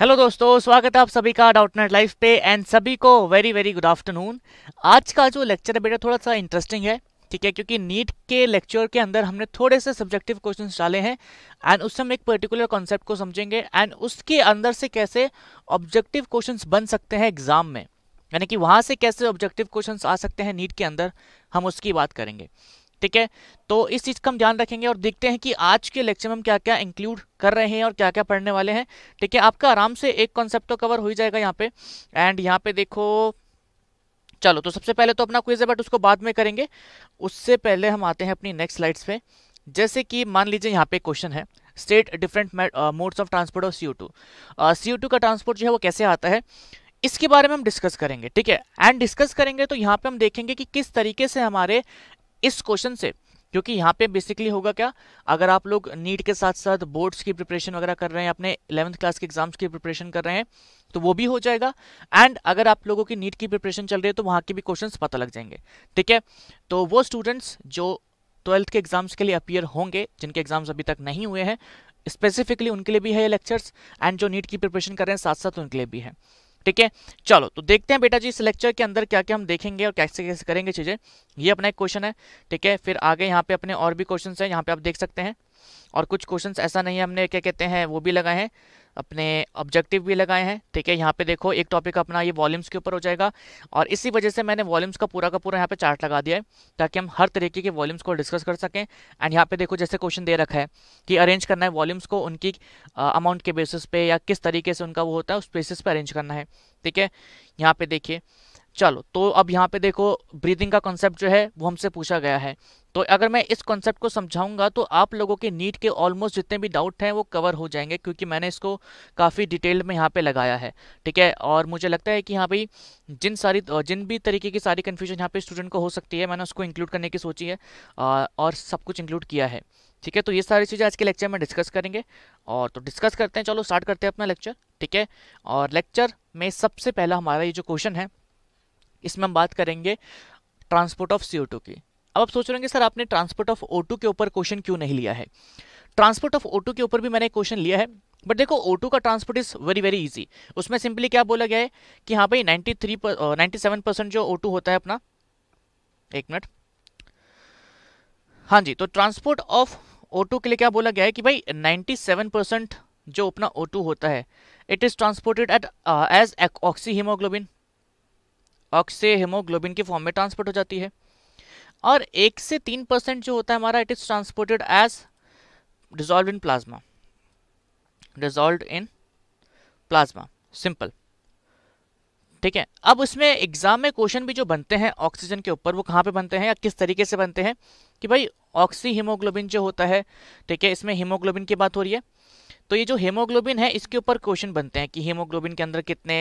Hello दोस्तों स्वागत है आप सभी का डाउट नेट लाइफ पे एंड सभी को वेरी वेरी गुड आफ्टरनून आज का जो लेक्चर है बेटा थोड़ा सा इंटरेस्टिंग है ठीक है क्योंकि नीट के लेक्चर के अंदर हमने थोड़े से सब्जेक्टिव क्वेश्चन डाले हैं एंड उससे हम एक पर्टिकुलर कॉन्सेप्ट को समझेंगे एंड उसके अंदर से कैसे ऑब्जेक्टिव क्वेश्चन बन सकते हैं एग्जाम में यानी कि वहाँ से कैसे ऑब्जेक्टिव क्वेश्चन आ सकते हैं नीट के अंदर हम उसकी बात करेंगे ठीक है तो इस चीज़ का हम ध्यान रखेंगे और देखते हैं कि आज के लेक्चर में हम क्या क्या इंक्लूड कर रहे हैं और क्या क्या पढ़ने वाले हैं ठीक है आपका आराम से एक कॉन्सेप्ट तो कवर हो ही जाएगा यहाँ पे एंड यहाँ पे देखो चलो तो सबसे पहले तो अपना क्विज है बट उसको बाद में करेंगे उससे पहले हम आते हैं अपनी नेक्स्ट स्लाइड्स पे जैसे कि मान लीजिए यहाँ पे क्वेश्चन है state different modes of transport of C two C two का ट्रांसपोर्ट जो है वो कैसे आता है इसके बारे में हम डिस्कस करेंगे ठीक है एंड डिस्कस करेंगे तो यहाँ पे हम देखेंगे कि किस तरीके से हमारे इस क्वेश्चन से क्योंकि यहाँ पे बेसिकली होगा क्या अगर आप लोग नीट के साथ साथ बोर्ड्स की प्रिपरेशन वगैरह कर रहे हैं अपने इलेवंथ क्लास के एग्जाम्स की प्रिपरेशन कर रहे हैं तो वो भी हो जाएगा एंड अगर आप लोगों की नीट की प्रिपरेशन चल रही है तो वहाँ के भी क्वेश्चन पता लग जाएंगे ठीक है तो वो स्टूडेंट्स जो ट्वेल्थ के एग्जाम्स के लिए अपियर होंगे जिनके एग्जाम्स अभी तक नहीं हुए हैं स्पेसिफिकली उनके लिए भी है ये लेक्चर्स एंड जो नीट की प्रिपरेशन कर रहे हैं साथ साथ उनके लिए भी है ठीक है चलो तो देखते हैं बेटा जी इस लेक्चर के अंदर क्या क्या हम देखेंगे और कैसे कैसे करेंगे चीज़ें ये अपना एक क्वेश्चन है ठीक है फिर आगे यहाँ पे अपने और भी क्वेश्चन हैं यहाँ पे आप देख सकते हैं और कुछ क्वेश्चंस ऐसा नहीं है हमने क्या कहते हैं वो भी लगाए हैं अपने ऑब्जेक्टिव भी लगाए हैं ठीक है यहाँ पे देखो एक टॉपिक अपना ये वॉल्यूम्स के ऊपर हो जाएगा और इसी वजह से मैंने वॉल्यूम्स का पूरा का पूरा यहाँ पे चार्ट लगा दिया है ताकि हम हर तरीके के वॉल्यूम्स को डिस्कस कर सकें एंड यहाँ पे देखो जैसे क्वेश्चन दे रखा है कि अरेंज करना है वॉल्यूम्स को उनकी अमाउंट के बेसिस पे या किस तरीके से उनका वो होता है उस बेसिस पर अरेंज करना है ठीक है यहाँ पे देखिए चलो तो अब यहाँ पे देखो ब्रीदिंग का कॉन्सेप्ट जो है वो हमसे पूछा गया है तो अगर मैं इस कॉन्सेप्ट को समझाऊंगा तो आप लोगों के नीट के ऑलमोस्ट जितने भी डाउट हैं वो कवर हो जाएंगे क्योंकि मैंने इसको काफ़ी डिटेल में यहाँ पे लगाया है ठीक है और मुझे लगता है कि यहाँ भाई जिन सारी जिन भी तरीके की सारी कन्फ्यूजन यहाँ पर स्टूडेंट को हो सकती है मैंने उसको इंक्लूड करने की सोची है और सब कुछ इंक्लूड किया है ठीक है तो ये सारी चीज़ें आज के लेक्चर में डिस्कस करेंगे और तो डिस्कस करते हैं चलो स्टार्ट करते हैं अपना लेक्चर ठीक है और लेक्चर में सबसे पहला हमारा ये जो क्वेश्चन है इसमें हम बात करेंगे ट्रांसपोर्ट ऑफ सी की अब आप सोच रहे होंगे सर आपने ट्रांसपोर्ट ऑफ ओ के ऊपर क्वेश्चन क्यों नहीं लिया है ट्रांसपोर्ट ऑफ ओ के ऊपर भी मैंने क्वेश्चन लिया है बट देखो ओ का transport is very very easy उसमें सिंपली क्या बोला गया है कि हाँ भाई 93 97 सेवन परसेंट जो O2 होता है अपना एक मिनट हाँ जी तो ट्रांसपोर्ट ऑफ O2 के लिए क्या बोला गया है कि भाई 97 परसेंट जो अपना O2 होता है it is transported at as oxy haemoglobin oxy haemoglobin के फॉर्म में ट्रांसपोर्ट हो जाती है और एक से तीन परसेंट जो होता है हमारा it is transported as dissolve in plasma dissolve in plasma simple ठीक है अब इसमें एग्जाम में क्वेश्चन भी जो बनते हैं ऑक्सीजन के ऊपर वो कहाँ पे बनते हैं या किस तरीके से बनते हैं कि भाई ऑक्सी हीमोग्लोबिन जो होता है ठीक है इसमें हीमोग्लोबिन की बात हो रही है तो ये जो हीमोग्लोबिन है इसके ऊपर क्वेश्चन बनते हैं कि हीमोग्लोबिन के अंदर कितने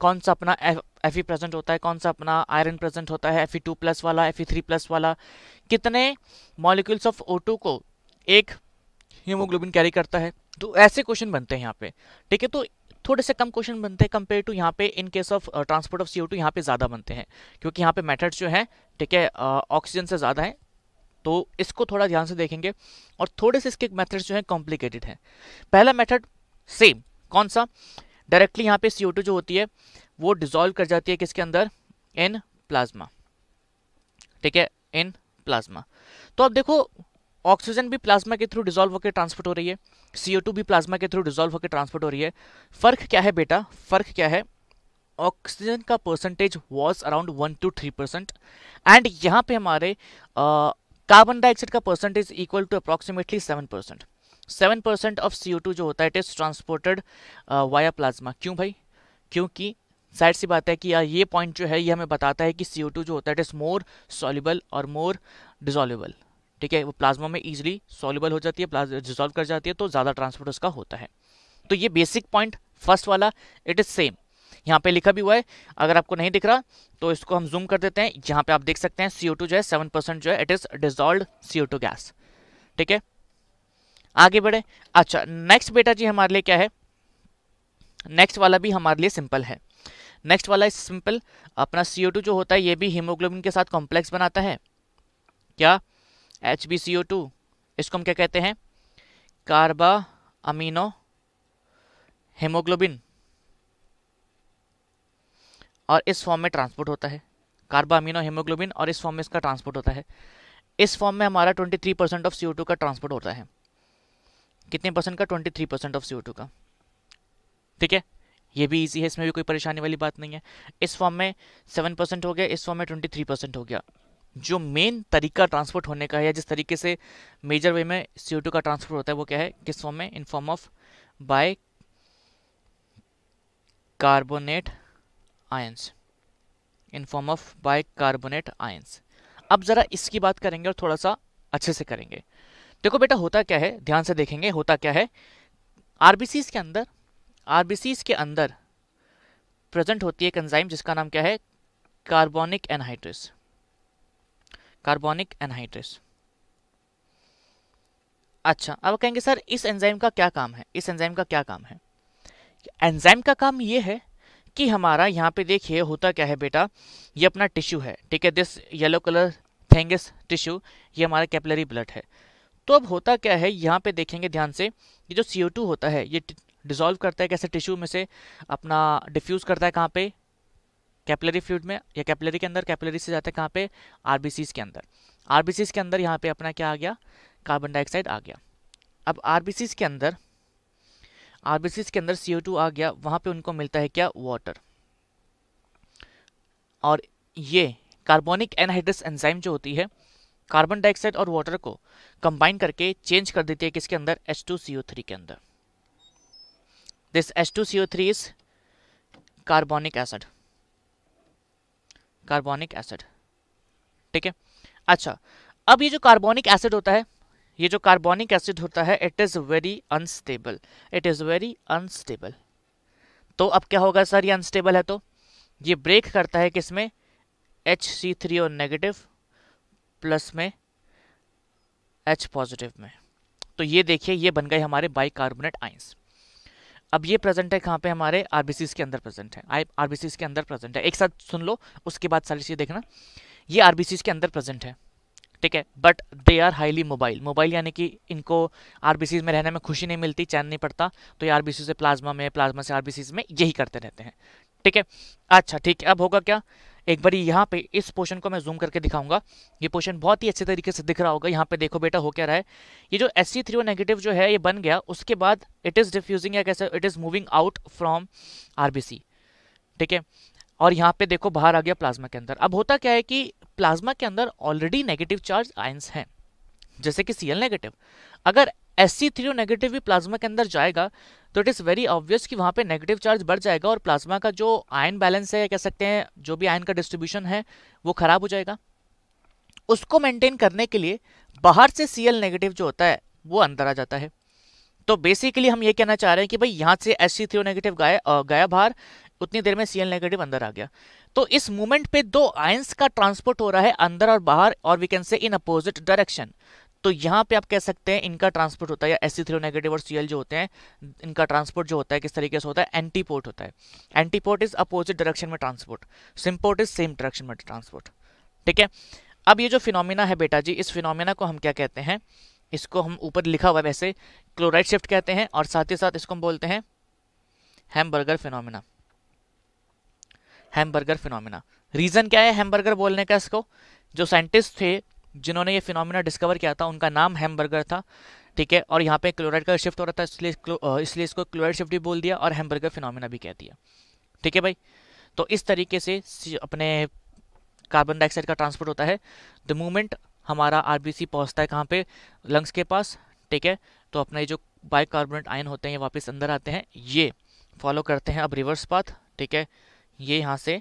कौन सा अपना एफ ई प्रेजेंट होता है कौन सा अपना आयरन प्रेजेंट होता है एफ ई टू प्लस वाला एफ ई थ्री प्लस वाला कितने मॉलिक्यूल्स ऑफ ओ टू को एक हीमोग्लोबिन कैरी करता है तो ऐसे क्वेश्चन बनते हैं यहाँ पे ठीक है तो थोड़े से कम क्वेश्चन बनते हैं कंपेयर टू यहाँ पे in case of transport of C O two यहाँ पे ज़्यादा बनते हैं क्योंकि यहाँ पे मेथड्स जो हैं ठीक है ऑक्सीजन uh, से ज़्यादा हैं तो इसको थोड़ा ध्यान से देखेंगे और थोड़े से इसके मेथड्स जो हैं कॉम्प्लिकेटेड हैं पहला मेथड सेम कौन सा डायरेक्टली यहाँ पे सी जो होती है वो डिजोल्व कर जाती है किसके अंदर इन प्लाज्मा ठीक है इन प्लाज्मा तो अब देखो ऑक्सीजन भी प्लाज्मा के थ्रू डिजोल्व होकर ट्रांसपोर्ट हो रही है सी भी प्लाज्मा के थ्रू डिजोल्व होकर ट्रांसपोर्ट हो रही है फ़र्क क्या है बेटा फ़र्क क्या है ऑक्सीजन का percentage was around one two three percent and यहाँ पे हमारे कार्बन डाइऑक्साइड का percentage equal to approximately seven percent seven percent of C जो होता है it is transported via plasma क्यों भाई क्योंकि साइड सी बात है कि यार ये पॉइंट जो है ये हमें बताता है कि सी जो होता है इट इज़ मोर सॉलिबल और मोर डिजॉल्यूबल ठीक है वो प्लाज्मा में ईजिली सॉलिबल हो जाती है डिजॉल्व कर जाती है तो ज़्यादा ट्रांसपोर्ट उसका होता है तो ये बेसिक पॉइंट फर्स्ट वाला इट इज़ सेम यहाँ पे लिखा भी हुआ है अगर आपको नहीं दिख रहा तो इसको हम जूम कर देते हैं यहाँ पे आप देख सकते हैं CO2 जो है सेवन परसेंट जो है it is dissolve CO2 gas ठीक है आगे बढ़े अच्छा नेक्स्ट बेटा जी हमारे लिए क्या है नेक्स्ट वाला भी हमारे लिए सिंपल है नेक्स्ट वाला इस सिंपल अपना सी जो होता है ये भी हीमोग्लोबिन के साथ कॉम्प्लेक्स बनाता है क्या H B C O two इसको हम क्या कहते हैं कार्बा अमीनो हेमोग्लोबिन और इस फॉर्म में ट्रांसपोर्ट होता है कार्बा अमीनो हेमोग्लोबिन और इस फॉर्म में इसका ट्रांसपोर्ट होता है इस फॉर्म में हमारा 23 परसेंट ऑफ सी का ट्रांसपोर्ट होता है कितने परसेंट का twenty three percent of C two का ठीक है ये भी इजी है इसमें भी कोई परेशानी वाली बात नहीं है इस फॉर्म में सेवन परसेंट हो गया इस फॉर्म में ट्वेंटी थ्री परसेंट हो गया जो मेन तरीका ट्रांसपोर्ट होने का है या जिस तरीके से मेजर वे में सी टू का ट्रांसपोर्ट होता है वो क्या है किस फॉर्म में in form of bicarbonate ions in form of bicarbonate ions अब ज़रा इसकी बात करेंगे और थोड़ा सा अच्छे से करेंगे देखो बेटा होता क्या है ध्यान से देखेंगे होता क्या है आरबीसीज के अंदर आरबीसीज के अंदर प्रेजेंट होती है एक एंजाइम जिसका नाम क्या है कार्बोनिक एनहाइड्रेस कार्बोनिक एनहाइड्रेस अच्छा अब कहेंगे सर इस एंजाइम का क्या काम है इस एंजाइम का क्या काम है एंजाइम का काम यह है कि हमारा यहाँ पे देखिए होता क्या है बेटा ये अपना टिश्यू है ठीक है this yellow colour things tissue ये हमारा कैपलरी ब्लड है तो अब होता क्या है यहाँ पे देखेंगे ध्यान से ये जो सी होता है ये डिजोल्व करता है कैसे टिश्यू में से अपना डिफ्यूज़ करता है कहाँ पे कैपलरी फ्लूड में या कैपलरी के अंदर कैपलरी से जाता है कहाँ पे आर के अंदर आर के अंदर यहाँ पे अपना क्या आ गया कार्बन डाइऑक्साइड आ गया अब आर के अंदर आर के अंदर सी आ गया वहाँ पर उनको मिलता है क्या वाटर और ये कार्बोनिक एनहाइड्रस एंजाइम जो होती है कार्बन डाइऑक्साइड और वाटर को कंबाइन करके चेंज कर देती है किसके अंदर H two C O three के अंदर this H two C O three is carbonic acid carbonic acid ठीक है अच्छा अब ये जो कार्बोनिक एसिड होता है ये जो कार्बोनिक एसिड होता है it is very unstable it is very unstable तो अब क्या होगा सर ये अनस्टेबल है तो ये ब्रेक करता है किसमें H C three O negative plus में एच पॉजिटिव में तो ये देखिए ये बन गए हमारे बाई कार्बोनेट आइंस अब ये प्रेजेंट है कहाँ पे हमारे आर के अंदर प्रेजेंट है आई आर के अंदर प्रेजेंट है एक साथ सुन लो उसके बाद सारी चीज़ देखना ये आर के अंदर प्रेजेंट है ठीक है but they are highly mobile mobile यानी कि इनको आर में रहने में खुशी नहीं मिलती चैन नहीं पड़ता तो ये आर से प्लाज्मा में प्लाज्मा से आर में यही करते रहते हैं ठीक है अच्छा ठीक है अब होगा क्या एक बारी यहाँ पे इस पोर्शन को मैं जूम करके दिखाऊंगा ये पोर्शन बहुत ही अच्छे तरीके से दिख रहा होगा यहाँ पे देखो बेटा हो क्या रहा है ये जो एस सी थ्री नेगेटिव जो है ये बन गया उसके बाद इट इज़ डिफ्यूजिंग या कैसे it is moving out from R ठीक है और यहाँ पे देखो बाहर आ गया प्लाज्मा के अंदर अब होता क्या है कि प्लाज्मा के अंदर ऑलरेडी नेगेटिव चार्ज आयंस हैं जैसे कि सी नेगेटिव अगर एस सी थ्री नेगेटिव भी प्लाज्मा के अंदर जाएगा तो इट इज़ वेरी ऑब्वियस कि वहाँ पे नेगेटिव चार्ज बढ़ जाएगा और प्लाज्मा का जो आयन बैलेंस है कह सकते हैं जो भी आयन का डिस्ट्रीब्यूशन है वो ख़राब हो जाएगा उसको मेंटेन करने के लिए बाहर से सी एल नेगेटिव जो होता है वो अंदर आ जाता है तो बेसिकली हम ये कहना चाह रहे हैं कि भाई यहाँ से एस सी थ्री नेगेटिव गया गया बाहर उतनी देर में सी एल नेगेटिव अंदर आ गया तो इस मूवमेंट पे दो आयंस का ट्रांसपोर्ट हो रहा है अंदर और बाहर और वी कैन से इन अपोजिट डायरेक्शन तो यहाँ पे आप कह सकते हैं इनका ट्रांसपोर्ट होता है या एस नेगेटिव और सीएल जो होते हैं इनका ट्रांसपोर्ट जो होता है किस तरीके से होता है एंटीपोर्ट होता है एंटीपोर्ट इज अपोजिट डायरेक्शन में transport symport is same direction में ट्रांसपोर्ट ठीक है अब ये जो फिनोमिना है बेटा जी इस फिनोमिना को हम क्या कहते हैं इसको हम ऊपर लिखा हुआ वैसे क्लोराइड शिफ्ट कहते हैं और साथ ही साथ इसको हम बोलते हैं hamburger phenomena hamburger phenomena reason क्या है हैमबर्गर बोलने का इसको जो साइंटिस्ट थे जिन्होंने ये फिनोमिना डिस्कवर किया था उनका नाम हैमबर्गर था ठीक है और यहाँ पे क्लोराइड का शिफ्ट हो रहा था इसलिए इसलिए इसको क्लोराइड शिफ्ट भी बोल दिया और हैमबर्गर फिनोमिना भी कह दिया ठीक है भाई तो इस तरीके से अपने कार्बन डाइऑक्साइड का ट्रांसपोर्ट होता है द मूवमेंट हमारा आर बी सी पहुँचता है कहाँ पर लंग्स के पास ठीक है तो अपने जो बाइकार्बोनेट आयन होते हैं ये वापस अंदर आते हैं ये फॉलो करते हैं अब रिवर्स पाथ ठीक है ये यहाँ से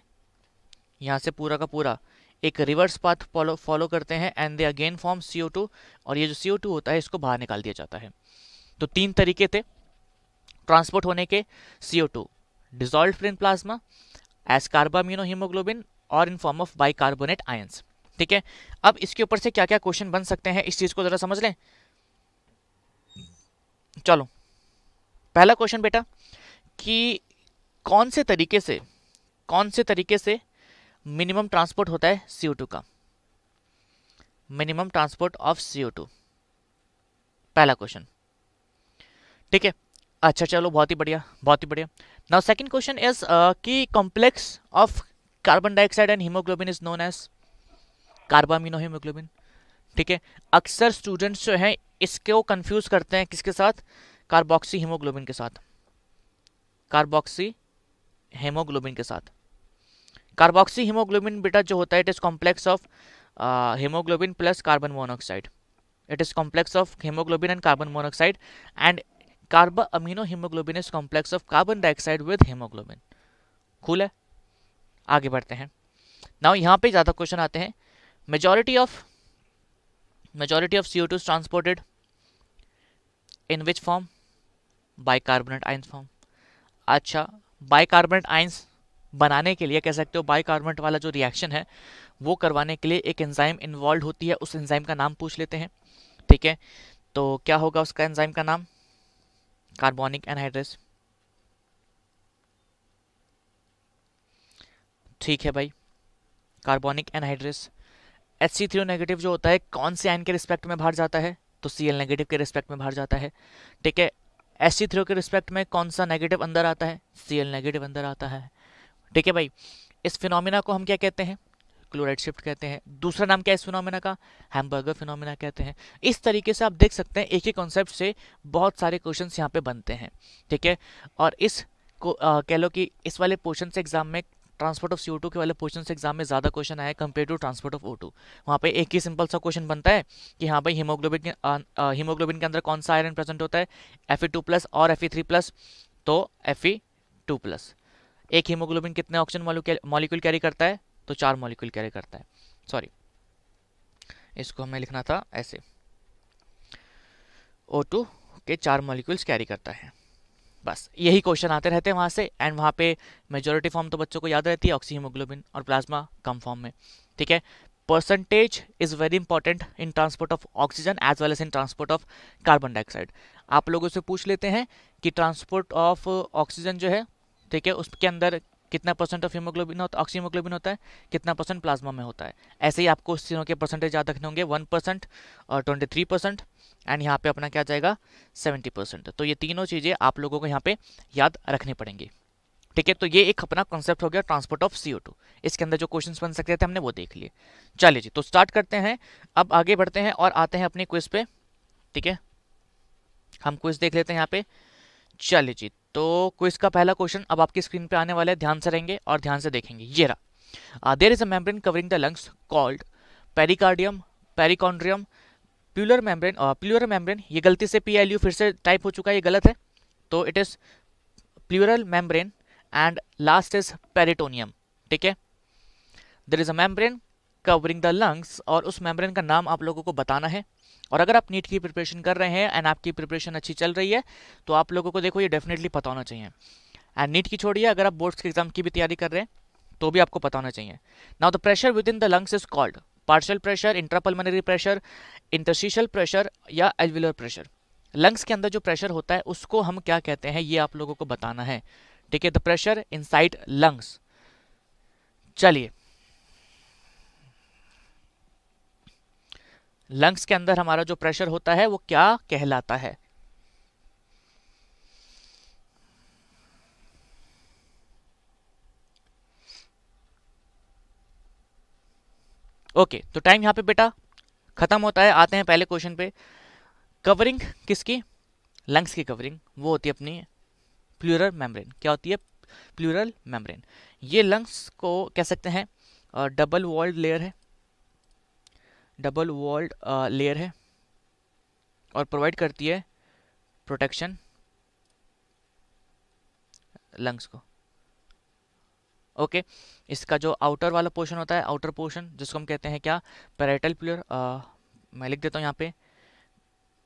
यहाँ से पूरा का पूरा एक रिवर्स पाथ फॉलो फॉलो करते हैं and they again form C और ये जो सी होता है इसको बाहर निकाल दिया जाता है तो तीन तरीके थे ट्रांसपोर्ट होने के C O two dissolve plain plasma as carbamino haemoglobin और in form of bicarbonate ions ठीक है अब इसके ऊपर से क्या क्या क्वेश्चन बन सकते हैं इस चीज़ को ज़रा समझ लें चलो पहला क्वेश्चन बेटा कि कौन से तरीके से कौन से तरीके से मिनिमम ट्रांसपोर्ट होता है टू का मिनिमम ट्रांसपोर्ट ऑफ टू पहला क्वेश्चन ठीक है अच्छा चलो बहुत ही बढ़िया बहुत ही बढ़िया नाउ सेकंड क्वेश्चन इज कि complex of carbon dioxide and haemoglobin is known as carbamino haemoglobin ठीक है अक्सर स्टूडेंट्स जो हैं इसको कंफ्यूज करते हैं किसके साथ कार्बोक्सी हीमोग्लोबिन के साथ कार्बोक्सी हेमोग्लोबिन के साथ कार्बोक्सी हीमोग्लोबिन बेटा जो होता है it is complex of haemoglobin plus carbon monoxide complex of complex and carbon uh, and and carbamino carboaminohemoglobin is complex of carbon dioxide with haemoglobin खुल है आगे बढ़ते हैं नाउ यहाँ पे ज़्यादा क्वेश्चन आते हैं majority of majority of C O two transported in which form bicarbonate ions form अच्छा बाई कार्बोनेट आइंस बनाने के लिए कह सकते हो बाइकार्बोनेट वाला जो रिएक्शन है वो करवाने के लिए एक एंजाइम इन्वॉल्व होती है उस एंजाइम का नाम पूछ लेते हैं ठीक है तो क्या होगा उसका एंजाइम का नाम कार्बोनिक एनहाइड्रेस ठीक है भाई carbonic anhydrase H C three negative जो होता है कौन से आयन के रिस्पेक्ट में बाहर जाता है तो सी एल नेगेटिव के रिस्पेक्ट में बाहर जाता है ठीक है एच सी थ्री के रिस्पेक्ट में कौन सा नेगेटिव अंदर आता है सी एल नेगेटिव अंदर आता है ठीक है भाई इस फिनोमिना को हम क्या कहते हैं क्लोराइड शिफ्ट कहते हैं दूसरा नाम क्या है इस फिनोमिना का हैमबर्गर फिनोमिना कहते हैं इस तरीके से आप देख सकते हैं एक ही कॉन्सेप्ट से बहुत सारे क्वेश्चन यहाँ पे बनते हैं ठीक है और इस को कह लो कि इस वाले पोर्शन से एग्जाम में ट्रांसपोर्ट ऑफ सी के वाले पोर्शन से एग्जाम में ज़्यादा क्वेश्चन आया compare to transport of O two वहाँ पर एक ही सिंपल सा क्वेश्चन बनता है कि हाँ भाई हीमोग्लोबिन के हीमोग्लोबिन के अंदर कौन सा आयरन प्रेजेंट होता है एफ ई टू प्लस और एफ ई थ्री प्लस तो एफ ई टू प्लस एक हीमोग्लोबिन कितने ऑक्सीजन मॉलिक्यूल कैरी करता है तो चार मॉलिक्यूल कैरी करता है सॉरी इसको हमें लिखना था ऐसे ओ टू के चार मॉलिक्यूल्स कैरी करता है बस यही क्वेश्चन आते रहते हैं वहाँ से एंड वहाँ पे मेजोरिटी फॉर्म तो बच्चों को याद रहती है ऑक्सी हीमोग्लोबिन और प्लाज्मा कम फॉर्म में ठीक है percentage is very important in transport of oxygen as well as in transport of carbon dioxide आप लोगों से पूछ लेते हैं कि ट्रांसपोर्ट ऑफ ऑक्सीजन जो है ठीक है उसके अंदर कितना परसेंट ऑफ हीमोग्लोबिन होता है ऑक्सीमोग्लोबिन होता है कितना परसेंट प्लाज्मा में होता है ऐसे ही आपको उस चीज़ों के परसेंटेज याद रखने होंगे वन परसेंट और ट्वेंटी थ्री परसेंट एंड यहाँ पे अपना क्या जाएगा सेवेंटी परसेंट तो ये तीनों चीज़ें आप लोगों को यहाँ पे याद रखनी पड़ेंगी ठीक है तो ये एक अपना कॉन्सेप्ट हो गया ट्रांसपोर्ट ऑफ सी इसके अंदर जो क्वेश्चन बन सकते थे हमने वो देख लिए चलिए जी तो स्टार्ट करते हैं अब आगे बढ़ते हैं और आते हैं अपने क्विज पे ठीक है हम क्विज देख लेते हैं यहाँ पे चलिए जी तो क्विज का पहला क्वेश्चन अब आपकी स्क्रीन पे आने वाला है ध्यान से रहेंगे और ध्यान से देखेंगे ये रहा there is a membrane covering the lungs called pericardium perichondrium pleural membrane pleural membrane ये गलती से पी एल यू फिर से टाइप हो चुका है ये गलत है तो it is pleural membrane and last is peritoneum ठीक है there is a membrane covering the lungs और उस मेम्ब्रेन का नाम आप लोगों को बताना है और अगर आप नीट की प्रिपरेशन कर रहे हैं एंड आपकी प्रिपरेशन अच्छी चल रही है तो आप लोगों को देखो ये डेफिनेटली पता होना चाहिए एंड नीट की छोड़िए अगर आप बोर्ड्स के एग्जाम की भी तैयारी कर रहे हैं तो भी आपको पता होना चाहिए now the pressure within the lungs is called partial pressure intrapulmonary pressure interstitial pressure या एलविलर प्रेशर लंग्स के अंदर जो प्रेशर होता है उसको हम क्या कहते हैं ये आप लोगों को बताना है ठीक है the pressure inside lungs चलिए लंग्स के अंदर हमारा जो प्रेशर होता है वो क्या कहलाता है ओके okay, तो टाइम यहां पे बेटा खत्म होता है आते हैं पहले क्वेश्चन पे कवरिंग किसकी लंग्स की कवरिंग वो होती है अपनी प्लूरल मेम्ब्रेन क्या होती है प्लूरल मेम्ब्रेन ये लंग्स को कह सकते हैं डबल वॉल्ड लेयर है डबल वॉल्ड लेयर है और प्रोवाइड करती है प्रोटेक्शन लंग्स को ओके okay. इसका जो आउटर वाला पोर्शन होता है आउटर पोर्शन जिसको हम कहते हैं क्या पैराइटल प्लूर मैं लिख देता हूँ यहाँ पे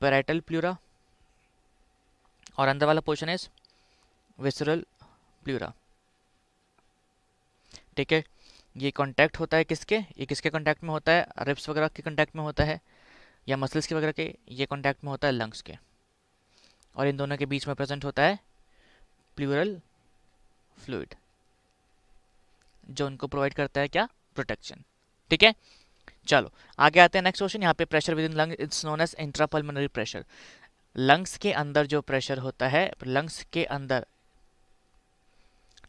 पैराइटल प्लूरा और अंदर वाला पोर्शन है विसरल प्लूरा ठीक है ये कॉन्टैक्ट होता है किसके ये किसके कॉन्टैक्ट में होता है रिप्स वगैरह के कॉन्टैक्ट में होता है या मसल्स के वगैरह के ये कॉन्टैक्ट में होता है लंग्स के और इन दोनों के बीच में प्रेजेंट होता है प्लूरल फ्लूड जो उनको प्रोवाइड करता है क्या प्रोटेक्शन ठीक है चलो आगे आते हैं नेक्स्ट क्वेश्चन यहाँ पे pressure within lung it's known as intrapulmonary pressure lungs के अंदर जो प्रेशर होता है लंग्स के अंदर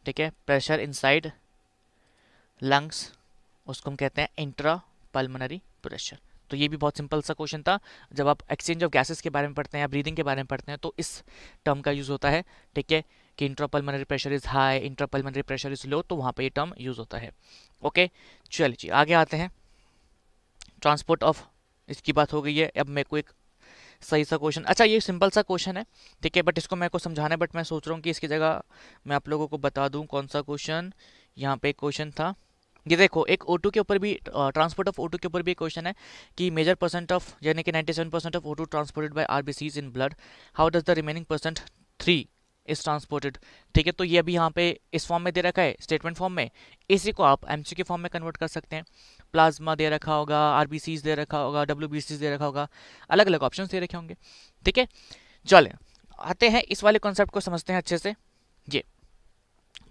ठीक है प्रेशर इनसाइड लंग्स उसको हम कहते हैं इंट्रा पल्मोनरी प्रेशर तो ये भी बहुत सिंपल सा क्वेश्चन था जब आप एक्सचेंज ऑफ गैसेस के बारे में पढ़ते हैं या ब्रीदिंग के बारे में पढ़ते हैं तो इस टर्म का यूज़ होता है ठीक है कि intrapulmonary pressure is high intrapulmonary pressure is low तो वहाँ पर ये टर्म यूज़ होता है ओके चलिए जी आगे आते हैं ट्रांसपोर्ट ऑफ इसकी बात हो गई है अब मेरे को एक सही सा क्वेश्चन अच्छा ये सिंपल सा क्वेश्चन है ठीक है बट इसको मेरे को समझाना है बट मैं सोच रहा हूँ कि इसकी जगह मैं आप लोगों को बता दूँ कौन सा क्वेश्चन यहाँ पे क्वेश्चन था ये देखो एक ओ के ऊपर भी ट्रांसपोर्ट ऑफ ओ के ऊपर भी एक क्वेश्चन है कि मेजर परसेंट ऑफ यानी कि 97 percent of O two transported by are in blood how does the remaining percent three is transported ठीक है तो ये अभी यहाँ पे इस फॉर्म में दे रखा है स्टेटमेंट फॉर्म में इसी को आप एम के फॉर्म में कन्वर्ट कर सकते हैं प्लाज्मा दे रखा होगा आर दे रखा होगा डब्ल्यू दे रखा होगा अलग अलग ऑप्शन दे रखे होंगे ठीक है चलें आते हैं इस वाले कॉन्सेप्ट को समझते हैं अच्छे से जी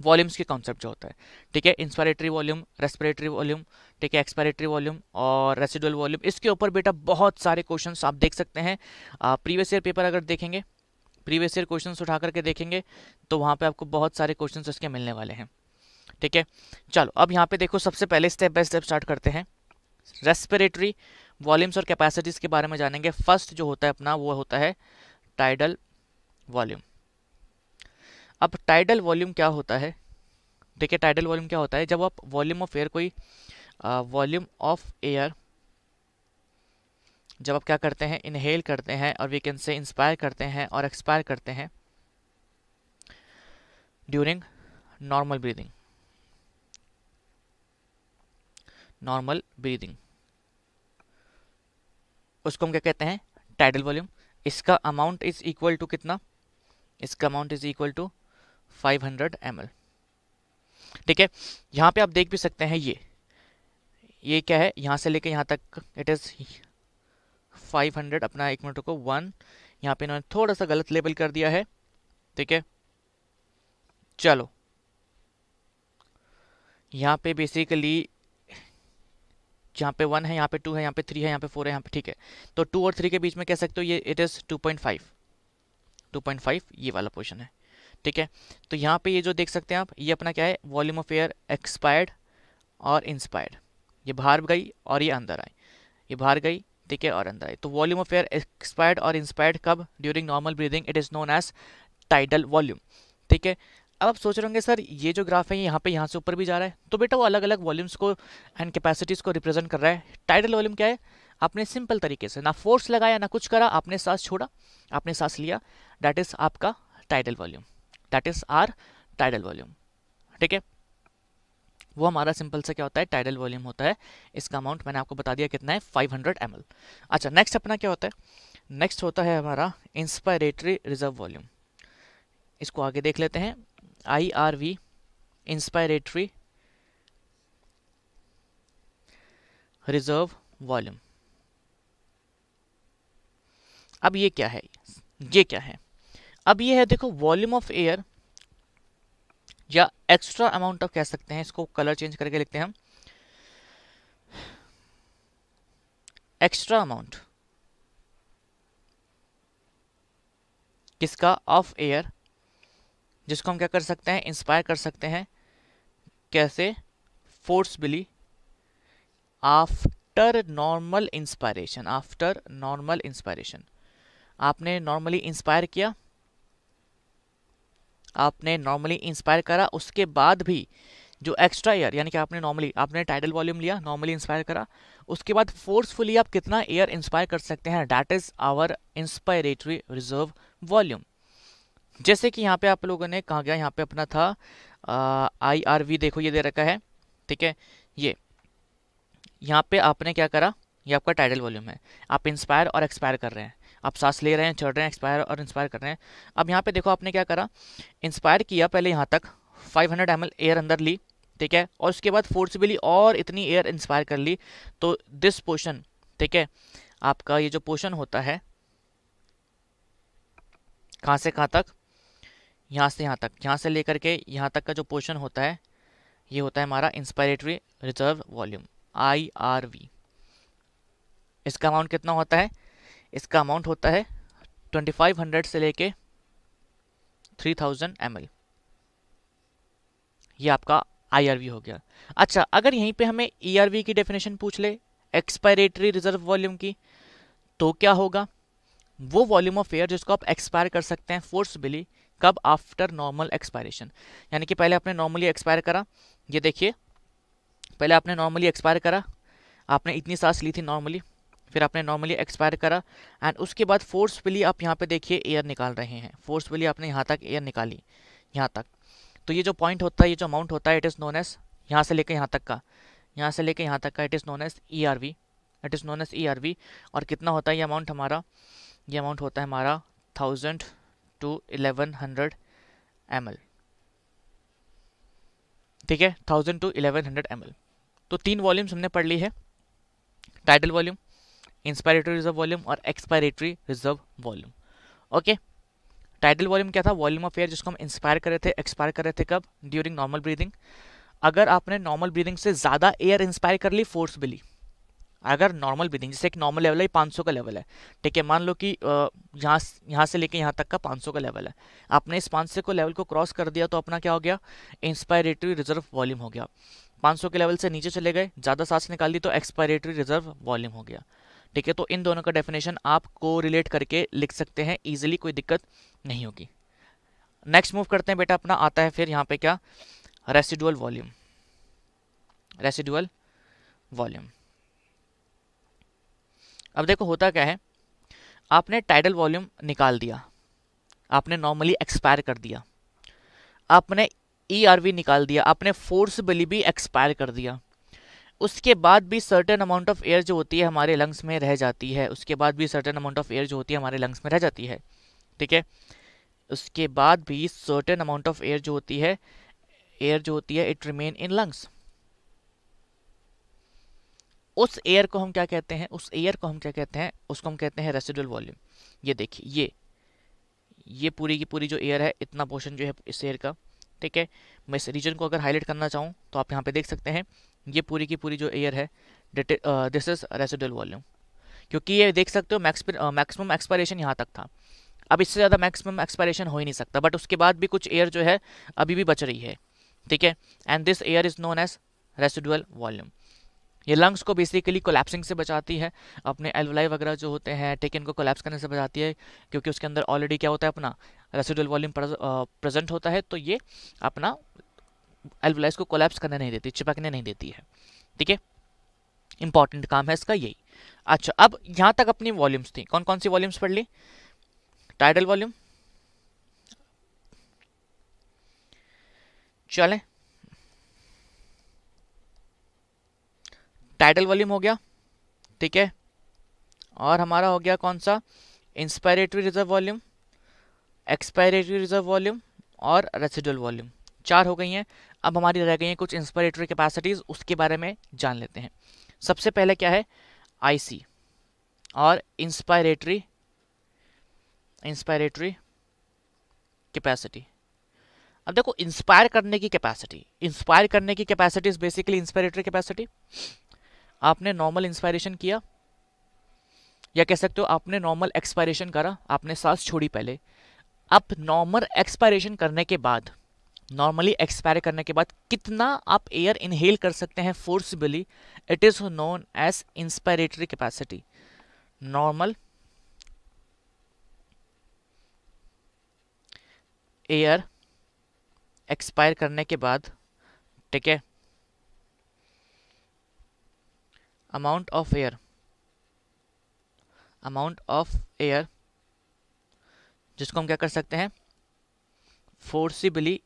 वॉल्यूम्स के कॉन्सेप्ट जो होता है ठीक है इंस्पायरेटरी वॉल्यूम रेस्पिरेटरी वॉल्यूम ठीक है एक्सपायरेटरी वॉल्यूम और रेसिडुअल वॉल्यूम इसके ऊपर बेटा बहुत सारे क्वेश्चन आप देख सकते हैं प्रीवियस ईयर पेपर अगर देखेंगे प्रीवियस ईयर क्वेश्चन उठा करके देखेंगे तो वहाँ पर आपको बहुत सारे क्वेश्चन इसके मिलने वाले हैं ठीक है चलो अब यहाँ पर देखो सबसे पहले स्टेप बाय स्टेप स्टार्ट करते हैं रेस्पिरेटरी वॉल्यूम्स और कैपेसिटीज़ के बारे में जानेंगे फर्स्ट जो होता है अपना वो होता है टाइडल वॉल्यूम अब टाइडल वॉल्यूम क्या होता है देखिए टाइडल वॉल्यूम क्या होता है जब आप वॉल्यूम ऑफ एयर कोई वॉल्यूम ऑफ एयर जब आप क्या करते हैं इनहेल करते हैं और वी कैन से इंस्पायर करते हैं और एक्सपायर करते हैं during normal breathing normal breathing उसको हम क्या कहते हैं टाइडल वॉल्यूम इसका अमाउंट इज इक्वल टू कितना इसका amount is equal to five hundred ठीक है यहाँ पे आप देख भी सकते हैं ये ये क्या है यहाँ से लेके यहाँ तक इट इज़ 500 अपना एक मिनट को वन यहाँ पे इन्होंने थोड़ा सा गलत लेबल कर दिया है ठीक है चलो यहाँ पे बेसिकली जहाँ पे वन है यहाँ पे टू है यहाँ पे थ्री है यहाँ पे फोर है यहाँ पे ठीक है तो टू और थ्री के बीच में कह सकते हो ये it is two point five two point five ये वाला पोर्शन है ठीक है तो यहाँ पे ये जो देख सकते हैं आप ये अपना क्या है वॉल्यूम ऑफ एयर एक्सपायर्ड और इंस्पायर्ड ये बाहर गई और ये अंदर आई ये बाहर गई ठीक है और अंदर आई तो वॉल्यूम ऑफ एयर एक्सपायर्ड और इंस्पायर्ड कब during normal breathing it is known as tidal volume ठीक है अब आप सोच रहे होंगे सर ये जो ग्राफ है यहाँ पे यहाँ से ऊपर भी जा रहा है तो बेटा वो अलग अलग वॉल्यूम्स को एंड कैपेसिटीज़ को रिप्रेजेंट कर रहा है टाइडल वॉल्यूम क्या है आपने सिंपल तरीके से ना फोर्स लगाया ना कुछ करा आपने सांस छोड़ा आपने सांस लिया डैट इज़ आपका tidal volume that is our tidal volume ठीक है वो हमारा सिंपल से क्या होता है टाइडल वॉल्यूम होता है इसका अमाउंट मैंने आपको बता दिया कितना है 500 हंड्रेड अच्छा नेक्स्ट अपना क्या होता है नेक्स्ट होता है हमारा इंस्पायरेटरी रिजर्व वॉल्यूम इसको आगे देख लेते हैं I R V inspiratory reserve volume अब ये क्या है ये क्या है अब ये है देखो वॉल्यूम ऑफ एयर या एक्स्ट्रा अमाउंट ऑफ कह सकते हैं इसको कलर चेंज करके लिखते हैं हम एक्स्ट्रा अमाउंट किसका ऑफ एयर जिसको हम क्या कर सकते हैं इंस्पायर कर सकते हैं कैसे forcefully after normal inspiration after normal inspiration आपने नॉर्मली इंस्पायर किया आपने नॉर्मली इंस्पायर करा उसके बाद भी जो एक्स्ट्रा एयर यानी कि आपने नॉर्मली आपने टाइटल वॉल्यूम लिया नॉर्मली इंस्पायर करा उसके बाद फोर्सफुली आप कितना एयर इंस्पायर कर सकते हैं that is our inspiratory reserve volume जैसे कि यहाँ पे आप लोगों ने कहा गया यहाँ पे अपना था आई आर वी देखो ये दे रखा है ठीक है ये यहाँ पे आपने क्या करा ये आपका टाइटल वॉल्यूम है आप इंस्पायर और एक्सपायर कर रहे हैं आप सांस ले रहे हैं चढ़ रहे हैं एक्सपायर और इंस्पायर कर रहे हैं अब यहाँ पे देखो आपने क्या करा इंस्पायर किया पहले यहाँ तक 500 हंड्रेड एयर अंदर ली ठीक है और उसके बाद फोर्सिबली और इतनी एयर इंस्पायर कर ली तो दिस पोर्शन ठीक है आपका ये जो पोर्शन होता है कहाँ से कहाँ तक यहाँ से यहाँ तक यहाँ से लेकर के यहाँ तक का जो पोर्शन होता है ये होता है हमारा inspiratory reserve volume I R V इसका अमाउंट कितना होता है इसका अमाउंट होता है 2500 से लेके 3000 थाउजेंड ये आपका आई हो गया अच्छा अगर यहीं पे हमें ई e की डेफिनेशन पूछ ले एक्सपायरेटरी रिजर्व वॉल्यूम की तो क्या होगा वो वॉल्यूम ऑफ एयर जिसको आप एक्सपायर कर सकते हैं फोर्सबिली कब आफ्टर नॉर्मल एक्सपायरेशन यानी कि पहले आपने नॉर्मली एक्सपायर करा ये देखिए पहले आपने नॉर्मली एक्सपायर करा आपने इतनी सांस ली थी नॉर्मली फिर आपने नॉर्मली एक्सपायर करा एंड उसके बाद फोर्सफुली आप यहाँ पे देखिए एयर निकाल रहे हैं फोर्सफुली आपने यहाँ तक एयर निकाली यहाँ तक तो ये जो पॉइंट होता है ये जो अमाउंट होता है इट इज़ नोन एस यहाँ से लेकर यहाँ तक का यहाँ से लेकर यहाँ तक का it is known as E R V it is known as E R V और कितना होता है ये अमाउंट हमारा ये अमाउंट होता है हमारा thousand to eleven hundred M L ठीक है thousand to eleven hundred M L तो तीन वॉल्यूम्स हमने पढ़ ली है tidal volume inspiratory reserve volume और expiratory reserve volume okay tidal volume क्या था वॉल्यूम ऑफ एयर जिसको हम इंस्पायर कर रहे थे एक्सपायर कर रहे थे कब ड्यूरिंग नॉर्मल ब्रीदिंग अगर आपने नॉर्मल ब्रीदिंग से ज़्यादा एयर इंस्पायर कर ली फोर्स भी अगर नॉर्मल ब्रीदिंग जैसे एक नॉर्मल लेवल है पाँच सौ का लेवल है ठीक है मान लो कि यहाँ यहाँ से लेके यहाँ तक का पाँच सौ का लेवल है आपने इस पाँच सौ को लेवल को क्रॉस कर दिया तो अपना क्या हो गया इंस्पायरेटरी रिजर्व वॉल्यूम हो गया 500 के लेवल से नीचे चले गए ज़्यादा सांस निकाल दी तो एक्सपायरेटरी रिजर्व वॉल्यूम हो गया ठीक है तो इन दोनों का डेफिनेशन आप को रिलेट करके लिख सकते हैं ईजिली कोई दिक्कत नहीं होगी नेक्स्ट मूव करते हैं बेटा अपना आता है फिर यहाँ पे क्या रेसिडुअल वॉल्यूम रेसिडुअल वॉल्यूम अब देखो होता क्या है आपने टाइडल वॉल्यूम निकाल दिया आपने नॉर्मली एक्सपायर कर दिया आपने ई e निकाल दिया आपने फोर्सबली भी एक्सपायर कर दिया उसके बाद भी सर्टेन अमाउंट ऑफ एयर जो होती है हमारे लंग्स में रह जाती है उसके बाद भी सर्टेन अमाउंट ऑफ एयर जो होती है हमारे लंग्स में रह जाती है ठीक है उसके बाद भी सर्टेन अमाउंट ऑफ एयर जो होती है एयर जो होती है इट रिमेन इन लंग्स उस एयर को हम क्या कहते हैं उस एयर को हम क्या कहते हैं उसको हम कहते हैं रेसिडुअल वॉल्यूम ये देखिए ये ये पूरी की पूरी जो एयर है इतना पोर्शन जो है इस एयर का ठीक है मैं इस रीजन को अगर हाईलाइट करना चाहूँ तो आप यहाँ पे देख सकते हैं ये पूरी की पूरी जो एयर है दिस इज रेसिडल वॉल्यूम क्योंकि ये देख सकते हो मैक्सिमम एक्सपायरेशन uh, यहाँ तक था अब इससे ज़्यादा मैक्सिमम एक्सपायरेशन हो ही नहीं सकता बट उसके बाद भी कुछ एयर जो है अभी भी बच रही है ठीक है and this air is known as residual volume ये लंग्स को बेसिकली कोलैप्सिंग से बचाती है अपने एलवलाई वगैरह जो होते हैं ठीक इनको कोलैप्स करने से बचाती है क्योंकि उसके अंदर ऑलरेडी क्या होता है अपना रेसिडुअल वॉल्यूम प्रेजेंट होता है तो ये अपना एल्वलाइज को कोलैप्स करने नहीं देती चिपकने नहीं देती है ठीक है इंपॉर्टेंट काम है इसका यही अच्छा अब यहाँ तक अपनी वॉल्यूम्स थी कौन कौन सी वॉल्यूम्स पढ़ ली टाइडल वॉल्यूम चलें टाइडल वॉल्यूम हो गया ठीक है और हमारा हो गया कौन सा inspiratory reserve volume expiratory reserve volume और रेसिडुअल वॉल्यूम चार हो गई हैं अब हमारी रह गई हैं कुछ इंस्पायरेटरी कैपेसिटीज़ उसके बारे में जान लेते हैं सबसे पहले क्या है आईसी और इंस्पायरेटरी इंस्पायरेटरी कैपेसिटी अब देखो इंस्पायर करने की कैपेसिटी इंस्पायर करने की capacity is basically inspiratory capacity आपने नॉर्मल इंस्पायरेशन किया या कह सकते हो आपने नॉर्मल एक्सपायरेशन करा आपने सांस छोड़ी पहले अब नॉर्मल एक्सपायरेशन करने के बाद नॉर्मली एक्सपायर करने के बाद कितना आप एयर इनहेल कर सकते हैं forcibly it is known as inspiratory capacity normal air expire करने के बाद ठीक है amount of air amount of air जिसको हम क्या कर सकते हैं फोर्सिबली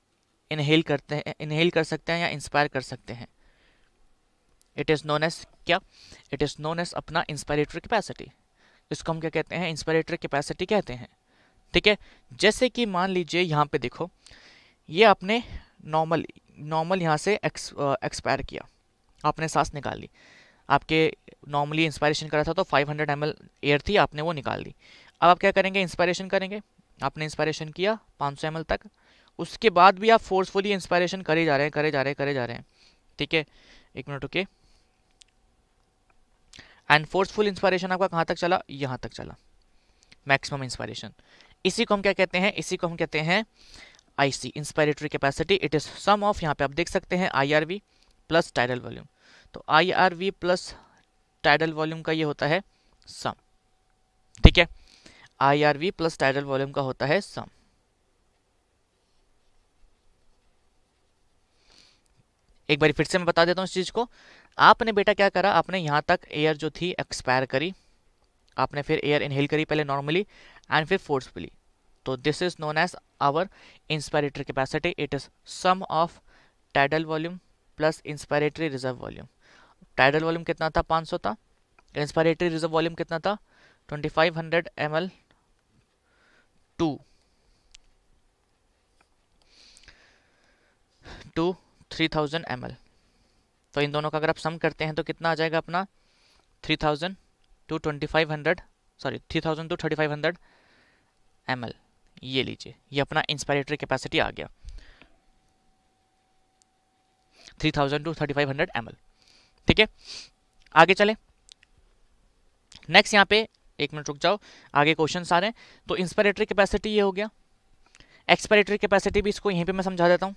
इनहेल करते हैं इनहेल कर सकते हैं या इंस्पायर कर सकते हैं इट इज़ नोन एज क्या इट इज़ नोन एज अपना इंस्पायरेटरी कैपेसिटी इसको हम क्या कहते हैं इंस्पायरेटरी कैपेसिटी कहते हैं ठीक है जैसे कि मान लीजिए यहाँ पे देखो ये आपने नॉर्मल नॉर्मल यहाँ से एक्सपायर किया आपने सांस निकाल ली आपके नॉर्मली इंस्पायरेशन करा था तो 500 हंड्रेड एम एयर थी आपने वो निकाल ली अब आप क्या करेंगे इंस्पायरेशन करेंगे आपने इंस्पायरेशन किया 500 सौ तक उसके बाद भी आप फोर्सफुली इंस्पायरेशन करे जा रहे हैं करे जा रहे हैं करे जा रहे हैं ठीक है एक minute okay and forceful inspiration आपका कहाँ तक चला यहाँ तक चला मैक्सिमम इंस्पायरेशन इसी को हम क्या कहते हैं इसी को हम कहते हैं IC inspiratory capacity it is sum of यहाँ पे आप देख सकते हैं आईआरवी प्लस टाइडल वॉल्यूम तो आईआरवी प्लस टाइडल वॉल्यूम का ये होता है सम ठीक है आईआरवी प्लस टाइडल वॉल्यूम का होता है सम एक बार फिर से मैं बता देता हूँ इस चीज़ को आपने बेटा क्या करा आपने यहाँ तक एयर जो थी एक्सपायर करी आपने फिर एयर इनहेल करी पहले नॉर्मली एंड फिर फोर्सफुली तो this is known as our inspiratory capacity it is sum of tidal volume plus inspiratory reserve volume tidal volume कितना था 500 था इंस्पायरेटरी रिजर्व वॉल्यूम कितना था 2500 five hundred M to to three thousand M L तो इन दोनों का अगर आप सम करते हैं तो कितना आ जाएगा अपना three thousand to twenty five hundred sorry three thousand to thirty five hundred M L ये लीजिए ये अपना इंस्पायरेटरी कैपेसिटी आ गया three thousand to thirty five hundred M L ठीक है आगे चले नेक्स्ट यहाँ पे एक मिनट रुक जाओ आगे क्वेश्चन आ रहे हैं तो इंस्पायरेटरी कैपेसिटी ये हो गया एक्सपायरेटरी कैपेसिटी भी इसको यहीं पे मैं समझा देता हूँ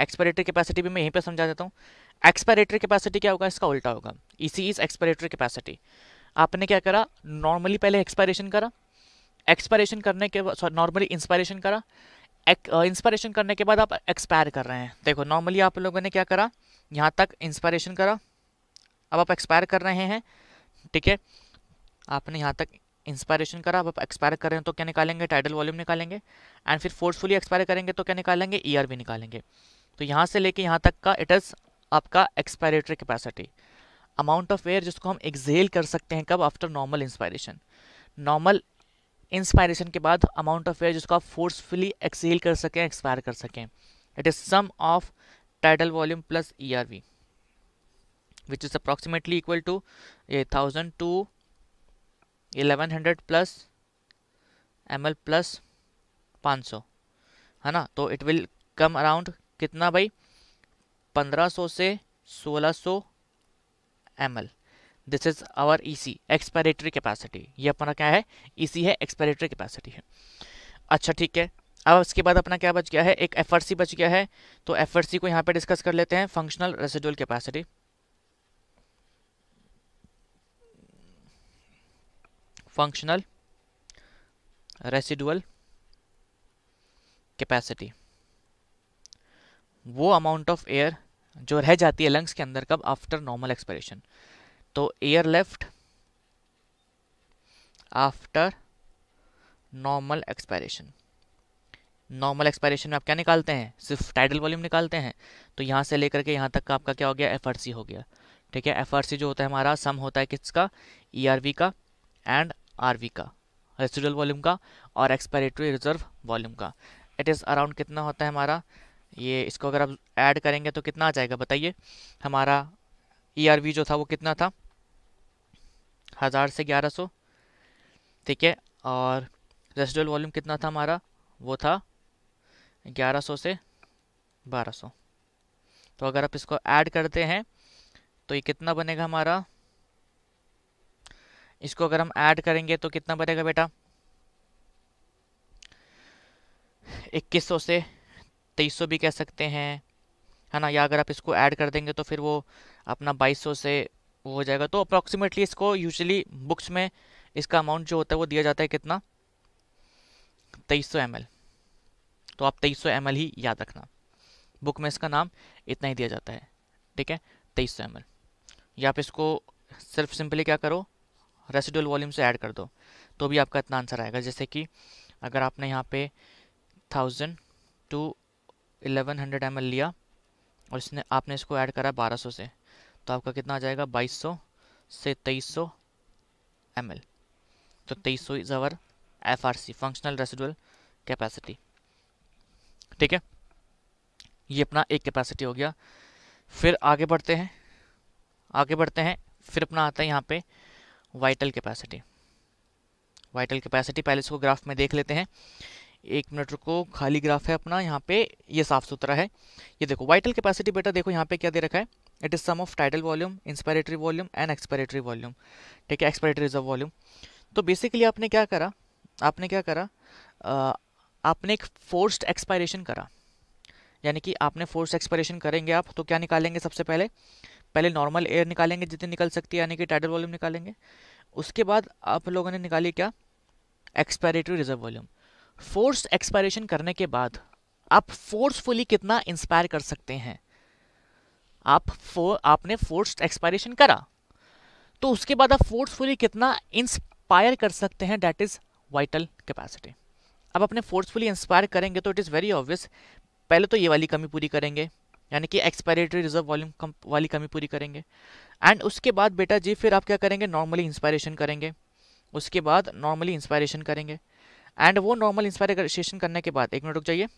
एक्सपायरेटरी कैपेसिटी भी मैं यहीं पे समझा देता हूँ एक्सपायरेटरी कैपेसिटी क्या होगा इसका उल्टा होगा E C is expiratory capacity आपने क्या करा नॉर्मली पहले एक्सपायरेशन करा एक्सपायरेशन करने के बाद नॉर्मली इंस्पायरेशन करा इंस्पायरेशन करने के बाद आप एक्सपायर कर रहे हैं देखो नॉर्मली आप लोगों ने क्या करा यहाँ तक इंस्पायरेशन करा अब आप एक्सपायर कर रहे हैं ठीक है आपने यहाँ तक इंस्पायरेशन करा अब आप एक्सपायर कर रहे हैं तो क्या निकालेंगे टाइडल वॉल्यूम निकालेंगे एंड फिर फोर्सफुली एक्सपायर करेंगे तो क्या निकालेंगे ईयर भी निकालेंगे तो यहाँ से लेके यहाँ तक का इट इज़ आपका expiratory capacity amount of air जिसको हम एक्जेल कर सकते हैं कब after normal inspiration normal inspiration के बाद अमाउंट ऑफ एयर जिसको आप फोर्सफुली एक्सेल कर सकें एक्सपायर कर सकें it is sum of tidal volume plus E R V which is approximately equal to a thousand to eleven hundred plus M L plus पाँच सौ है ना तो इट विल कम अराउंड कितना भाई 1500 से 1600 so um this is our E C expiratory capacity ये अपना क्या है ई e सी है एक्सपायरेटरी कैपेसिटी है अच्छा ठीक है अब इसके बाद अपना क्या बच गया है एक एफ बच गया है तो एफ को यहाँ पे डिस्कस कर लेते हैं functional residual capacity functional residual capacity वो अमाउंट ऑफ एयर जो रह जाती है लंग्स के अंदर कब आफ्टर नॉर्मल एक्सपायरेशन तो air left after normal expiration normal expiration में आप क्या निकालते हैं सिर्फ टाइडल वॉल्यूम निकालते हैं तो यहाँ से लेकर के यहाँ तक का आपका क्या हो गया एफ हो गया ठीक है एफ जो होता है हमारा सम होता है किसका ई e का एंड आर का रेसिडल वॉल्यूम का और एक्सपायरेटरी रिजर्व वॉल्यूम का इट इज़ अराउंड कितना होता है हमारा ये इसको अगर आप ऐड करेंगे तो कितना आ जाएगा बताइए हमारा ई e जो था वो कितना था हज़ार से ग्यारह सौ ठीक है और रेसिडुअल वॉल्यूम कितना था हमारा वो था ग्यारह सौ से बारह सौ तो अगर आप इसको ऐड करते हैं तो ये कितना बनेगा हमारा इसको अगर हम ऐड करेंगे तो कितना बनेगा बेटा इक्कीस सौ से तेईस भी कह सकते हैं है ना या अगर आप इसको ऐड कर देंगे तो फिर वो अपना बाईस से वो हो जाएगा तो अप्रॉक्सीमेटली इसको यूजली बुक्स में इसका अमाउंट जो होता है वो दिया जाता है कितना तेईस सौ तो आप तेईस सौ ही याद रखना बुक में इसका नाम इतना ही दिया जाता है ठीक है तेईस सौ या आप इसको सिर्फ सिंपली क्या करो रेसिडुअल वॉल्यूम से ऐड कर दो तो भी आपका इतना आंसर आएगा जैसे कि अगर आपने यहाँ पे थाउजेंड टू 1100 हंड्रेड एम लिया और इसने आपने इसको ऐड करा 1200 से तो आपका कितना आ जाएगा 2200 से 2300 सौ तो 2300 सौ is our F R C functional residual capacity ठीक है ये अपना एक कैपेसिटी हो गया फिर आगे बढ़ते हैं आगे बढ़ते हैं फिर अपना आता है यहाँ पे वाइटल कैपेसिटी वाइटल कैपेसिटी पहले इसको ग्राफ में देख लेते हैं एक मिनट रुको खाली ग्राफ है अपना यहाँ पे ये साफ सुथरा है ये देखो वाइटल कैपेसिटी बेटा देखो यहाँ पे क्या दे रखा है it is sum of tidal volume inspiratory volume and expiratory volume ठीक है एक्सपायरेटरी रिजर्व वॉल्यूम तो बेसिकली आपने क्या करा आपने क्या करा आ, आपने एक फोर्स्ड एक्सपायरेशन करा यानी कि आपने फोर्स एक्सपायरेशन करेंगे आप तो क्या निकालेंगे सबसे पहले पहले नॉर्मल एयर निकालेंगे जितनी निकल सकती है यानी कि टाइटल वॉल्यूम निकालेंगे उसके बाद आप लोगों ने निकाली क्या expiratory reserve volume force expiration करने के बाद आप फोर्सफुली कितना इंस्पायर कर सकते हैं आप फो आपने फोर्स एक्सपायरेशन करा तो उसके बाद आप फोर्सफुली कितना इंस्पायर कर सकते हैं डेट इज़ वाइटल कैपेसिटी अब अपने फोर्सफुली इंस्पायर करेंगे तो इट इज़ वेरी ऑब्वियस पहले तो ये वाली कमी पूरी करेंगे यानी कि एक्सपायरेटरी रिजर्व वॉल्यूम कम वाली कमी पूरी करेंगे एंड उसके बाद बेटा जी फिर आप क्या करेंगे नॉर्मली इंस्पायरेशन करेंगे उसके बाद नॉर्मली इंस्पायरेशन करेंगे एंड वो नॉर्मल इंस्पायरेशन करने के बाद एक मिनट रुक जाइए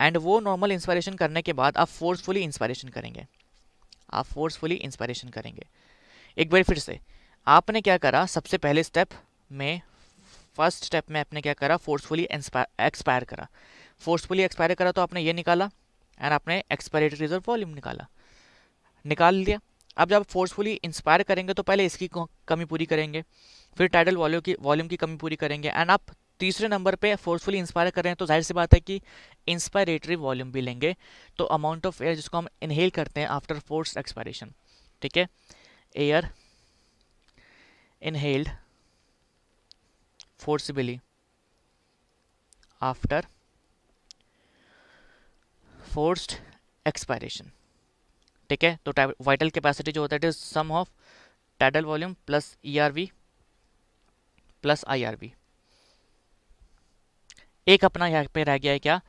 एंड वो नॉर्मल इंस्पायरेशन करने के बाद आप फोर्सफुली इंस्पायरेशन करेंगे आप फोर्सफुली इंस्पायरेशन करेंगे एक बार फिर से आपने क्या करा सबसे पहले स्टेप में फर्स्ट स्टेप में आपने क्या करा फोर्सफुली एक्सपायर करा फोर्सफुली एक्सपायर करा तो आपने ये निकाला एंड आपने एक्सपायरेटरी रिजर्व वॉल्यूम निकाला निकाल लिया अब जब फोर्सफुली इंस्पायर करेंगे तो पहले इसकी कमी पूरी करेंगे फिर टाइडल वॉल्यूम की वॉल्यूम की कमी पूरी करेंगे एंड आप तीसरे नंबर पे फोर्सफुली इंस्पायर कर रहे हैं तो जाहिर सी बात है कि इंस्पायरेटरी वॉल्यूम भी लेंगे तो अमाउंट ऑफ एयर जिसको हम इनहेल करते हैं आफ्टर फोर्स एक्सपायरेशन ठीक है air inhaled forcibly after forced expiration ठीक है तो वाइटल कैपेसिटी जो होता है it is sum of tidal volume plus E R V plus B एक अपना यहाँ पे रह गया है क्या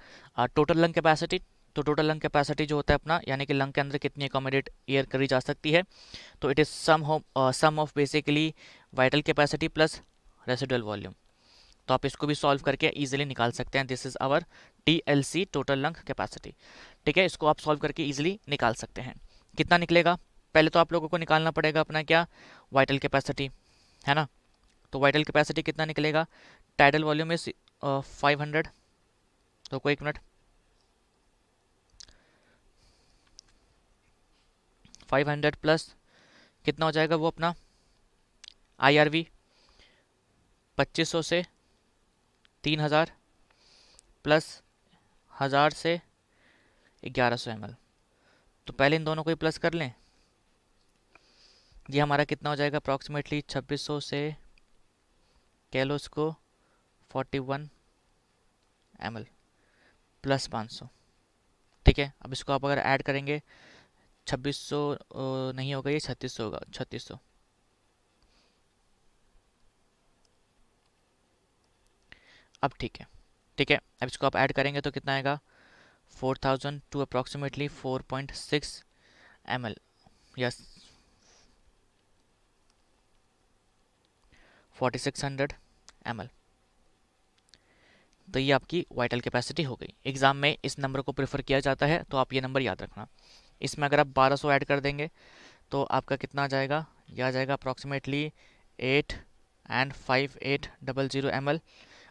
टोटल लंग कैपेसिटी तो टोटल लंग कैपेसिटी जो होता है अपना यानी कि लंग के अंदर कितनी अकोमोडेट एयर करी जा सकती है तो it is sum sum of basically vital capacity plus residual volume तो आप इसको भी सॉल्व करके ईजिली निकाल सकते हैं this is our T L C total lung capacity ठीक है इसको आप सॉल्व करके ईजिली निकाल सकते हैं कितना निकलेगा पहले तो आप लोगों को निकालना पड़ेगा अपना क्या वाइटल कैपेसिटी है ना तो वाइटल कैपेसिटी कितना निकलेगा tidal volume is five hundred तो कोई एक मिनट फाइव हंड्रेड प्लस कितना हो जाएगा वो अपना आई आर वी पच्चीस सौ से तीन हज़ार प्लस हज़ार से ग्यारह सौ एम तो पहले इन दोनों को ही प्लस कर लें ये हमारा कितना हो जाएगा अप्रॉक्सीमेटली छब्बीस सौ से कह लो उसको forty one M L plus पाँच सौ ठीक है अब इसको आप अगर ऐड करेंगे छब्बीस सौ नहीं होगा ये छत्तीस सौ होगा छत्तीस सौ अब ठीक है ठीक है अब इसको आप ऐड करेंगे तो कितना आएगा four thousand to approximately four point six M L yes forty six hundred M L तो ये आपकी वाइटल कैपेसिटी हो गई एग्ज़ाम में इस नंबर को प्रेफर किया जाता है तो आप ये नंबर याद रखना इसमें अगर आप बारह सौ ऐड कर देंगे तो आपका कितना आ जाएगा यह आ जाएगा approximately eight and five eight double zero M L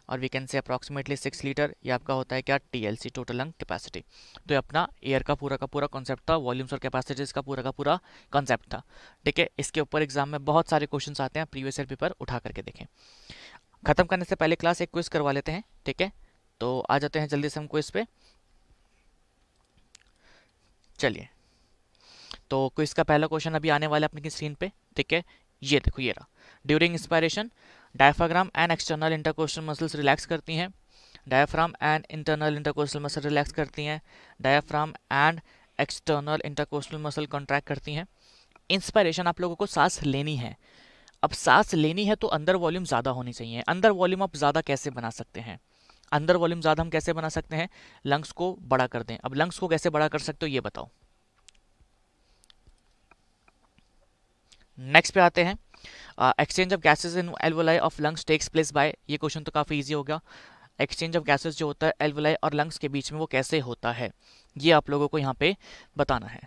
और we can say approximately six litre ये आपका होता है क्या टी टोटल लंग कैपेसिटी तो ये अपना एयर का पूरा का पूरा कॉन्सेप्ट था वॉल्यूम्स और कैपेसिटीज का पूरा का पूरा कॉन्सेप्ट था ठीक है इसके ऊपर एग्जाम में बहुत सारे क्वेश्चन आते हैं प्रीवियस ईयर पेपर उठा करके देखें खत्म करने से पहले क्लास एक क्विज करवा लेते हैं ठीक है तो आ जाते हैं जल्दी से हम क्विज पे चलिए तो क्विज का पहला क्वेश्चन अभी आने वाला है अपनी स्क्रीन पे ठीक है ये देखो ये रहा during inspiration diaphragm and external intercostal muscles relax करती हैं diaphragm and internal intercostal muscle relax करती हैं diaphragm and external intercostal muscle contract करती हैं इंस्पायरेशन आप लोगों को सांस लेनी है अब सांस लेनी है तो अंदर वॉल्यूम ज़्यादा होनी चाहिए अंदर वॉल्यूम आप ज़्यादा कैसे बना सकते हैं अंदर वॉल्यूम ज़्यादा हम कैसे बना सकते हैं लंग्स को बड़ा कर दें अब लंग्स को कैसे बड़ा कर सकते हो ये बताओ नेक्स्ट पे आते हैं exchange of gases in alveoli of lungs takes place by ये क्वेश्चन तो काफ़ी ईजी होगा एक्सचेंज ऑफ गैसेज जो होता है एल्वोलाई और लंग्स के बीच में वो कैसे होता है ये आप लोगों को यहाँ पे बताना है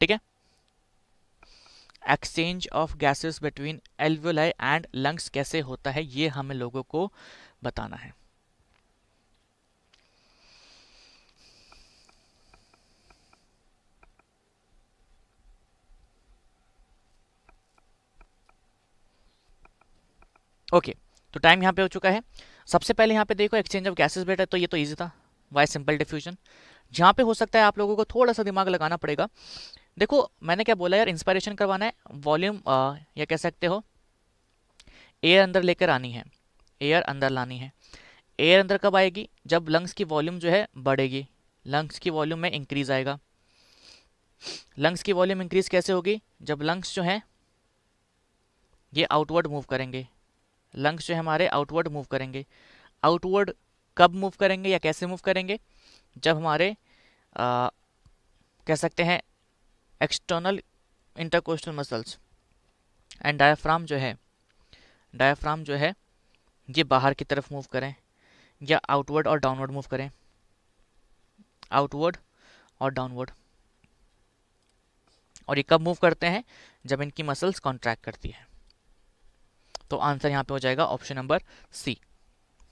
ठीक है exchange of gases between alveoli and lungs कैसे होता है ये हमें लोगों को बताना है ओके तो टाइम यहाँ पे हो चुका है सबसे पहले यहाँ पे देखो एक्सचेंज ऑफ गैसेस बेटा तो ये तो ईजी था वाई सिंपल डिफ्यूजन जहाँ पे हो सकता है आप लोगों को थोड़ा सा दिमाग लगाना पड़ेगा देखो मैंने क्या बोला यार इंस्पायरेशन करवाना है वॉल्यूम या कह सकते हो एयर अंदर लेकर आनी है एयर अंदर लानी है एयर अंदर कब आएगी जब लंग्स की वॉल्यूम जो है बढ़ेगी लंग्स की वॉल्यूम में इंक्रीज आएगा लंग्स की वॉल्यूम इंक्रीज कैसे होगी जब लंग्स जो हैं ये आउटवर्ड मूव करेंगे लंग्स जो है हमारे आउटवर्ड मूव करेंगे आउटवर्ड कब मूव करेंगे या कैसे मूव करेंगे जब हमारे आ, कह सकते हैं external intercostal muscles and diaphragm जो है डायाफ्राम जो है ये बाहर की तरफ मूव करें या आउटवर्ड और डाउनवर्ड मूव करें आउटवर्ड और डाउनवर्ड और ये कब मूव करते हैं जब इनकी मसल्स कॉन्ट्रैक्ट करती है तो आंसर यहाँ पे हो जाएगा ऑप्शन नंबर सी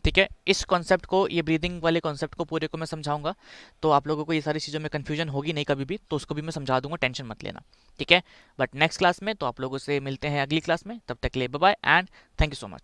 ठीक है इस कॉन्सेप्ट को ये ब्रीदिंग वाले कॉन्सेप्ट को पूरे को मैं समझाऊंगा तो आप लोगों को ये सारी चीज़ों में कन्फ्यूजन होगी नहीं कभी भी तो उसको भी मैं समझा दूंगा टेंशन मत लेना ठीक है बट नेक्स्ट क्लास में तो आप लोगों से मिलते हैं अगली क्लास में तब तक ले bye and thank you so much